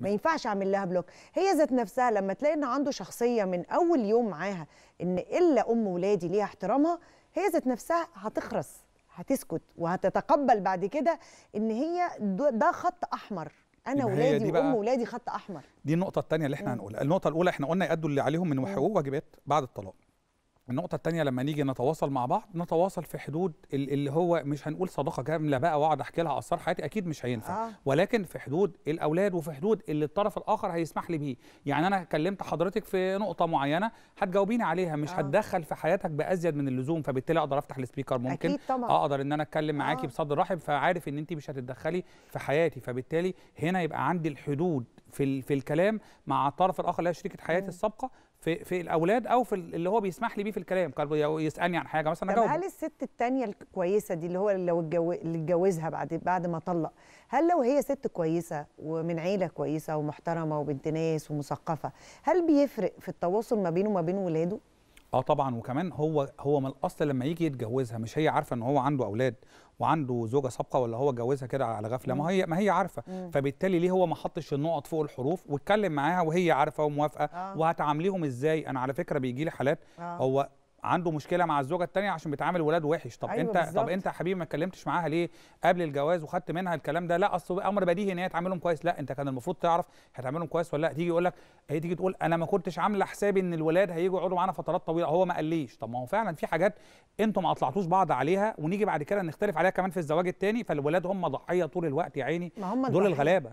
ما ينفعش اعمل لها بلوك هي ذات نفسها لما تلاقي ان عنده شخصيه من اول يوم معاها ان الا ام ولادي ليها احترامها هي ذات نفسها هتخرس هتسكت وهتتقبل بعد كده ان هي ده خط احمر انا ولادي وام ولادي خط احمر دي النقطه الثانيه اللي احنا هنقولها النقطه الاولى احنا قلنا يأدوا اللي عليهم من حقوق واجبات بعد الطلاق النقطة التانية لما نيجي نتواصل مع بعض نتواصل في حدود اللي هو مش هنقول صداقة كاملة بقى واقعد احكي لها اسرار حياتي اكيد مش هينفع آه. ولكن في حدود الاولاد وفي حدود اللي الطرف الاخر هيسمح لي بيه، يعني انا كلمت حضرتك في نقطة معينة هتجاوبيني عليها مش آه. هتدخل في حياتك بازيد من اللزوم فبالتالي اقدر افتح السبيكر ممكن أكيد طبعا. اقدر ان انا اتكلم معاكي آه. بصدر رحب فعارف ان انت مش هتتدخلي في حياتي فبالتالي هنا يبقى عندي الحدود في في الكلام مع الطرف الاخر اللي هي شريكه حياتي السابقه في في الاولاد او في اللي هو بيسمح لي بيه في الكلام كان يسالني عن حاجه مثلا اجاوبه هل الست الثانيه الكويسه دي اللي هو لو اللي اتجوزها بعد بعد ما طلق هل لو هي ست كويسه ومن عيله كويسه ومحترمه وبنت ناس ومثقفه هل بيفرق في التواصل ما بينه وما بين ولاده اه طبعا وكمان هو هو من الاصل لما يجي يتجوزها مش هي عارفه ان هو عنده اولاد وعنده زوجه سابقه ولا هو اتجوزها كده على غفله ما هي ما هي عارفه مم. فبالتالي ليه هو ما حطش النقط فوق الحروف واتكلم معاها وهي عارفه وموافقه آه. وهتعامليهم ازاي انا على فكره بيجي لي حالات آه. هو عنده مشكله مع الزوجه الثانيه عشان بيتعامل ولاد وحش طب أيوة انت بالزبط. طب انت يا حبيبي ما اتكلمتش معاها ليه قبل الجواز وخدت منها الكلام ده لا اصل امر بديهي ان هي تعاملهم كويس لا انت كان المفروض تعرف هتعاملهم كويس ولا لا تيجي يقول لك هي تيجي تقول انا ما كنتش عامله حسابي ان الولاد هيجوا يقعدوا معانا فترات طويله هو ما قاليش طب ما هو فعلا في حاجات انتم ما اطلعتوش بعض عليها ونيجي بعد كده نختلف عليها كمان في الزواج الثاني فالولاد هم ضحيه طول الوقت يا عيني دول الغلابه